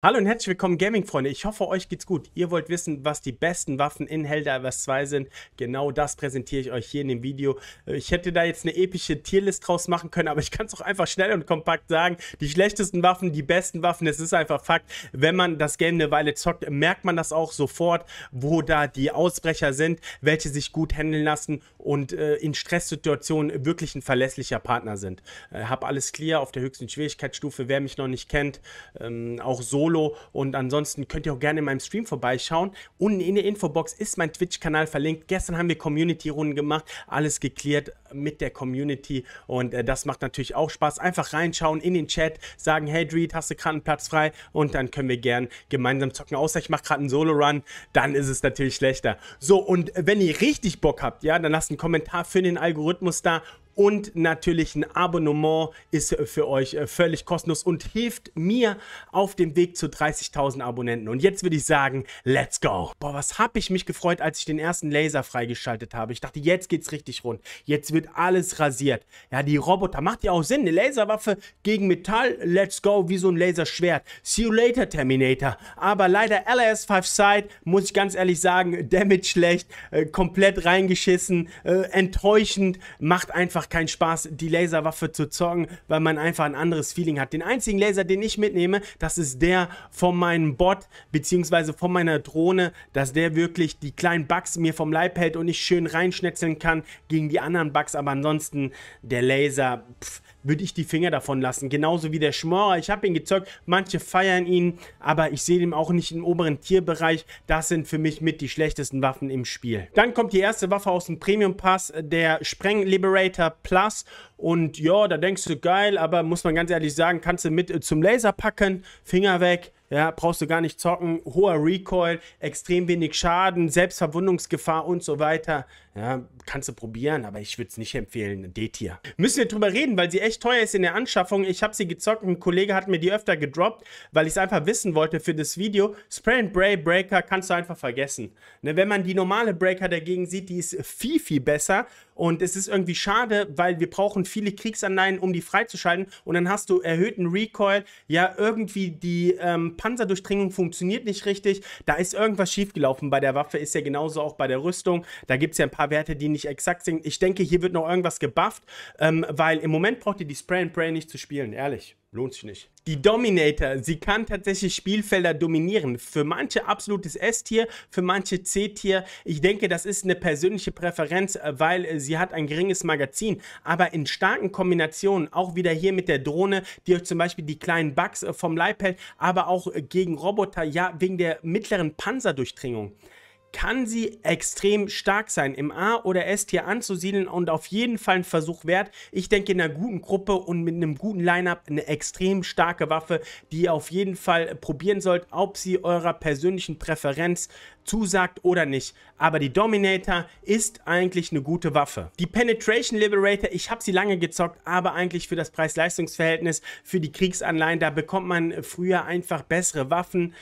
Hallo und herzlich willkommen Gaming-Freunde. Ich hoffe, euch geht's gut. Ihr wollt wissen, was die besten Waffen in Helldivers 2 sind. Genau das präsentiere ich euch hier in dem Video. Äh, ich hätte da jetzt eine epische Tierlist draus machen können, aber ich kann es auch einfach schnell und kompakt sagen. Die schlechtesten Waffen, die besten Waffen, es ist einfach Fakt. Wenn man das Game eine Weile zockt, merkt man das auch sofort, wo da die Ausbrecher sind, welche sich gut handeln lassen und äh, in Stresssituationen wirklich ein verlässlicher Partner sind. Äh, hab alles clear auf der höchsten Schwierigkeitsstufe, wer mich noch nicht kennt. Ähm, auch so Molo. Und ansonsten könnt ihr auch gerne in meinem Stream vorbeischauen. Unten in der Infobox ist mein Twitch-Kanal verlinkt. Gestern haben wir Community-Runden gemacht, alles geklärt mit der Community. Und äh, das macht natürlich auch Spaß. Einfach reinschauen in den Chat, sagen, hey Dreed, hast du gerade einen Platz frei? Und dann können wir gerne gemeinsam zocken. Außer ich mache gerade einen Solo-Run, dann ist es natürlich schlechter. So, und äh, wenn ihr richtig Bock habt, ja, dann lasst einen Kommentar für den Algorithmus da und natürlich ein Abonnement ist für euch äh, völlig kostenlos und hilft mir auf dem Weg zu 30.000 Abonnenten. Und jetzt würde ich sagen, let's go. Boah, was habe ich mich gefreut, als ich den ersten Laser freigeschaltet habe. Ich dachte, jetzt geht's richtig rund. Jetzt wird alles rasiert. Ja, die Roboter, macht ja auch Sinn. Eine Laserwaffe gegen Metall, let's go, wie so ein Laserschwert. See you later, Terminator. Aber leider LS5 Side, muss ich ganz ehrlich sagen, Damage schlecht, äh, komplett reingeschissen, äh, enttäuschend, macht einfach einfach keinen Spaß, die Laserwaffe zu zocken, weil man einfach ein anderes Feeling hat. Den einzigen Laser, den ich mitnehme, das ist der von meinem Bot, beziehungsweise von meiner Drohne, dass der wirklich die kleinen Bugs mir vom Leib hält und ich schön reinschnetzeln kann gegen die anderen Bugs. Aber ansonsten, der Laser, pff, würde ich die Finger davon lassen. Genauso wie der Schmorer. Ich habe ihn gezockt, manche feiern ihn, aber ich sehe ihn auch nicht im oberen Tierbereich. Das sind für mich mit die schlechtesten Waffen im Spiel. Dann kommt die erste Waffe aus dem Premium Pass, der Spreng Liberator Plus. Und ja, da denkst du, geil, aber muss man ganz ehrlich sagen, kannst du mit äh, zum Laser packen, Finger weg, ja, brauchst du gar nicht zocken. Hoher Recoil, extrem wenig Schaden, Selbstverwundungsgefahr und so weiter. Ja, kannst du probieren, aber ich würde es nicht empfehlen. D-Tier. Müssen wir drüber reden, weil sie echt teuer ist in der Anschaffung. Ich habe sie gezockt. Ein Kollege hat mir die öfter gedroppt, weil ich es einfach wissen wollte für das Video. Spray and Bray Breaker kannst du einfach vergessen. Ne, wenn man die normale Breaker dagegen sieht, die ist viel, viel besser. Und es ist irgendwie schade, weil wir brauchen viele Kriegsanleihen, um die freizuschalten. Und dann hast du erhöhten Recoil, ja, irgendwie die ähm, Panzerdurchdringung funktioniert nicht richtig, da ist irgendwas schiefgelaufen. Bei der Waffe ist ja genauso auch bei der Rüstung. Da gibt es ja ein paar Werte, die nicht exakt sind. Ich denke, hier wird noch irgendwas gebufft, ähm, weil im Moment braucht ihr die Spray and Pray nicht zu spielen, ehrlich. Lohnt sich nicht. Die Dominator, sie kann tatsächlich Spielfelder dominieren. Für manche absolutes S-Tier, für manche C-Tier. Ich denke, das ist eine persönliche Präferenz, äh, weil äh, sie hat ein geringes Magazin. Aber in starken Kombinationen, auch wieder hier mit der Drohne, die euch zum Beispiel die kleinen Bugs äh, vom Leib hält, aber auch gegen Roboter, ja, wegen der mittleren Panzerdurchdringung kann sie extrem stark sein. Im A- oder S-Tier anzusiedeln und auf jeden Fall ein Versuch wert. Ich denke, in einer guten Gruppe und mit einem guten Lineup eine extrem starke Waffe, die ihr auf jeden Fall probieren sollt, ob sie eurer persönlichen Präferenz zusagt oder nicht. Aber die Dominator ist eigentlich eine gute Waffe. Die Penetration Liberator, ich habe sie lange gezockt, aber eigentlich für das Preis-Leistungs-Verhältnis, für die Kriegsanleihen, da bekommt man früher einfach bessere Waffen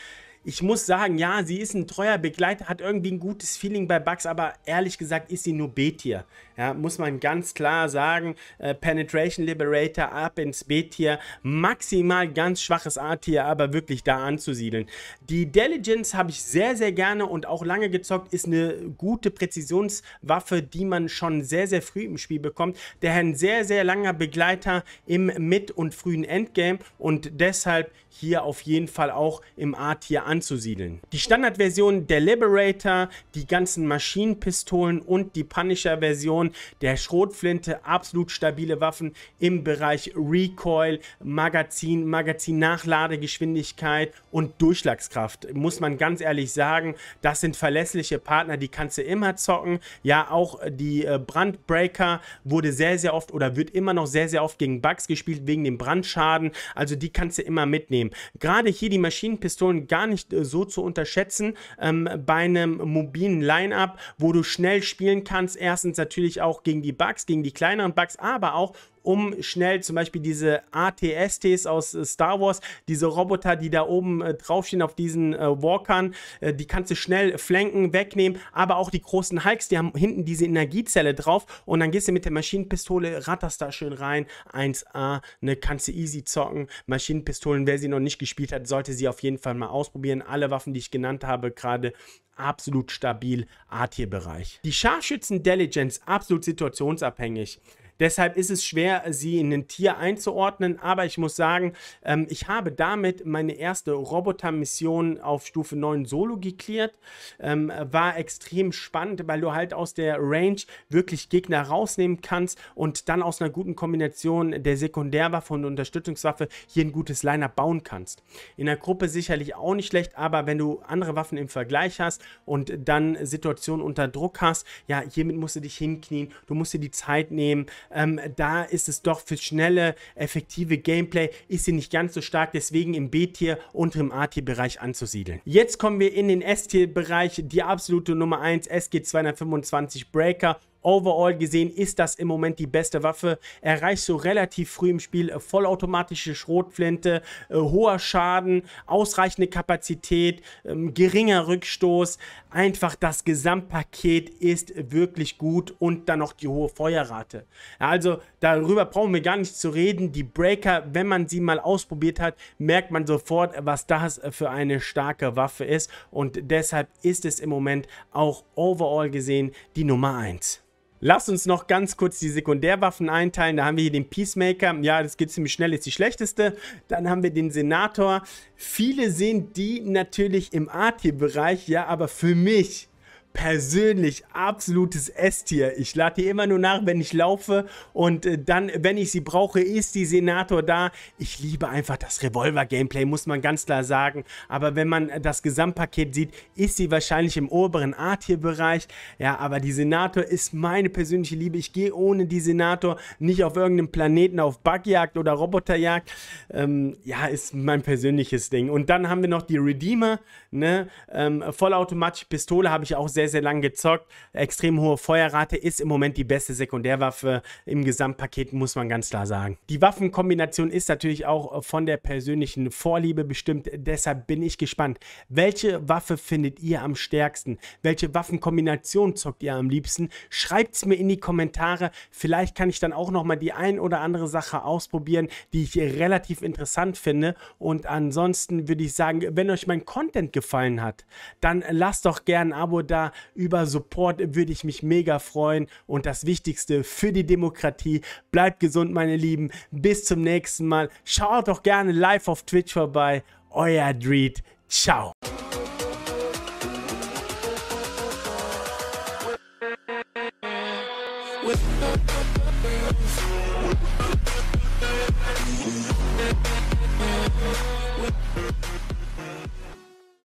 ich muss sagen, ja, sie ist ein treuer Begleiter, hat irgendwie ein gutes Feeling bei Bugs, aber ehrlich gesagt ist sie nur B-Tier. Ja, muss man ganz klar sagen. Äh, Penetration Liberator ab ins B-Tier. Maximal ganz schwaches A-Tier, aber wirklich da anzusiedeln. Die Diligence habe ich sehr, sehr gerne und auch lange gezockt. Ist eine gute Präzisionswaffe, die man schon sehr, sehr früh im Spiel bekommt. Daher ein sehr, sehr langer Begleiter im Mid- und frühen Endgame und deshalb hier auf jeden Fall auch im A-Tier an anzusiedeln. Die Standardversion der Liberator, die ganzen Maschinenpistolen und die Punisher-Version der Schrotflinte, absolut stabile Waffen im Bereich Recoil, Magazin, Magazin-Nachladegeschwindigkeit und Durchschlagskraft. Muss man ganz ehrlich sagen, das sind verlässliche Partner, die kannst du immer zocken. Ja, auch die äh, Brandbreaker wurde sehr, sehr oft oder wird immer noch sehr, sehr oft gegen Bugs gespielt, wegen dem Brandschaden. Also die kannst du immer mitnehmen. Gerade hier die Maschinenpistolen gar nicht nicht äh, so zu unterschätzen ähm, bei einem mobilen Line-Up, wo du schnell spielen kannst. Erstens natürlich auch gegen die Bugs, gegen die kleineren Bugs, aber auch um schnell zum Beispiel diese ATSTs aus äh, Star Wars, diese Roboter, die da oben äh, draufstehen auf diesen äh, Walkern, äh, die kannst du schnell flanken, wegnehmen, aber auch die großen Hulks, die haben hinten diese Energiezelle drauf und dann gehst du mit der Maschinenpistole, ratterst da schön rein, 1A, ne, kannst du easy zocken, Maschinenpistolen, wer sie noch nicht gespielt hat, sollte sie auf jeden Fall mal ausprobieren, alle Waffen, die ich genannt habe, gerade absolut stabil A-Tier-Bereich. Die Scharfschützen-Diligence absolut situationsabhängig. Deshalb ist es schwer, sie in ein Tier einzuordnen, aber ich muss sagen, ähm, ich habe damit meine erste Roboter-Mission auf Stufe 9 Solo geklärt. Ähm, war extrem spannend, weil du halt aus der Range wirklich Gegner rausnehmen kannst und dann aus einer guten Kombination der Sekundärwaffe und Unterstützungswaffe hier ein gutes Lineup bauen kannst. In der Gruppe sicherlich auch nicht schlecht, aber wenn du andere Waffen im Vergleich hast und dann Situationen unter Druck hast, ja, hiermit musst du dich hinknien, du musst dir die Zeit nehmen, ähm, da ist es doch für schnelle, effektive Gameplay ist sie nicht ganz so stark, deswegen im B-Tier und im A-Tier-Bereich anzusiedeln. Jetzt kommen wir in den S-Tier-Bereich, die absolute Nummer 1, SG 225 Breaker overall gesehen ist das im Moment die beste Waffe. Erreichst du relativ früh im Spiel äh, vollautomatische Schrotflinte, äh, hoher Schaden, ausreichende Kapazität, ähm, geringer Rückstoß. Einfach das Gesamtpaket ist wirklich gut und dann noch die hohe Feuerrate. Also darüber brauchen wir gar nicht zu reden. Die Breaker, wenn man sie mal ausprobiert hat, merkt man sofort, was das äh, für eine starke Waffe ist. Und deshalb ist es im Moment auch overall gesehen die Nummer 1. Lass uns noch ganz kurz die Sekundärwaffen einteilen. Da haben wir hier den Peacemaker. Ja, das geht ziemlich schnell, ist die schlechteste. Dann haben wir den Senator. Viele sehen die natürlich im Art-Bereich. Ja, aber für mich persönlich absolutes S-Tier. Ich lade die immer nur nach, wenn ich laufe und äh, dann, wenn ich sie brauche, ist die Senator da. Ich liebe einfach das Revolver-Gameplay, muss man ganz klar sagen. Aber wenn man das Gesamtpaket sieht, ist sie wahrscheinlich im oberen A-Tier-Bereich. Ja, aber die Senator ist meine persönliche Liebe. Ich gehe ohne die Senator nicht auf irgendeinem Planeten auf Bugjagd oder Roboterjagd. Ähm, ja, ist mein persönliches Ding. Und dann haben wir noch die Redeemer, ne? Ähm, vollautomatische Pistole habe ich auch sehr sehr, sehr lang gezockt. Extrem hohe Feuerrate ist im Moment die beste Sekundärwaffe im Gesamtpaket, muss man ganz klar sagen. Die Waffenkombination ist natürlich auch von der persönlichen Vorliebe bestimmt. Deshalb bin ich gespannt. Welche Waffe findet ihr am stärksten? Welche Waffenkombination zockt ihr am liebsten? Schreibt es mir in die Kommentare. Vielleicht kann ich dann auch nochmal die ein oder andere Sache ausprobieren, die ich relativ interessant finde. Und ansonsten würde ich sagen, wenn euch mein Content gefallen hat, dann lasst doch gerne ein Abo da, über Support würde ich mich mega freuen. Und das Wichtigste für die Demokratie, bleibt gesund, meine Lieben. Bis zum nächsten Mal. Schaut doch gerne live auf Twitch vorbei. Euer Dreed. Ciao. with